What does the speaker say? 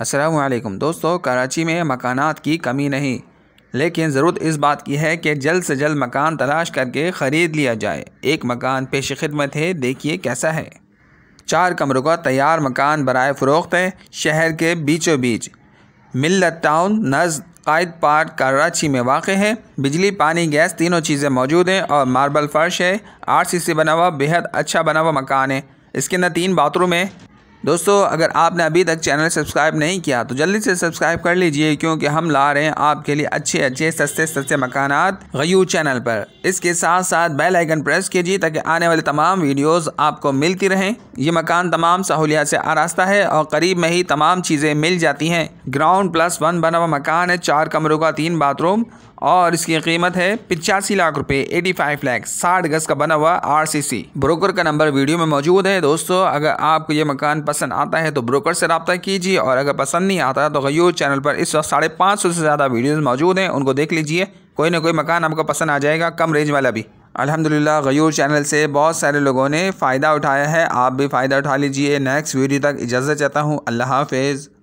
असलम दोस्तों कराची में मकानात की कमी नहीं लेकिन ज़रूरत इस बात की है कि जल्द से जल्द मकान तलाश करके ख़रीद लिया जाए एक मकान पेश खिदमत है देखिए कैसा है चार कमरों का तैयार मकान बरए फ़रोख्त है शहर के बीचों बीच मिल्लत टाउन नज़ कायद पार्क कराची में वाक़ है बिजली पानी गैस तीनों चीज़ें मौजूद हैं और मार्बल फर्श है आर सी सी बना हुआ बेहद अच्छा बना हुआ मकान है इसके अंदर तीन बाथरूम है दोस्तों अगर आपने अभी तक चैनल सब्सक्राइब नहीं किया तो जल्दी से सब्सक्राइब कर लीजिए क्योंकि हम ला रहे हैं आपके लिए अच्छे अच्छे सस्ते सस्ते मकान गयू चैनल पर इसके साथ साथ बेल आइकन प्रेस कीजिए ताकि आने वाले तमाम वीडियोज़ आपको मिलती रहें ये मकान तमाम सहूलियात से आरास्ता है और करीब में ही तमाम चीज़ें मिल जाती हैं ग्राउंड प्लस वन बना हुआ मकान है चार कमरों का तीन बाथरूम और इसकी कीमत है पिचासी लाख रुपए 85 लैक्स साठ गज का बना हुआ आरसीसी ब्रोकर का नंबर वीडियो में मौजूद है दोस्तों अगर आपको ये मकान पसंद आता है तो ब्रोकर से रबता कीजिए और अगर पसंद नहीं आता तो गयू चैनल पर इस वक्त साढ़े पाँच सौ से ज़्यादा वीडियोज़ मौजूद हैं उनको देख लीजिए कोई ना कोई मकान आपको पसंद आ जाएगा कम रेंज वाला भी अल्हम्दुलिल्लाह गयूर चैनल से बहुत सारे लोगों ने फ़ायदा उठाया है आप भी फ़ायदा उठा लीजिए नेक्स्ट वीडियो तक इजाज़त चाहता हूँ अल्लाह हाफिज़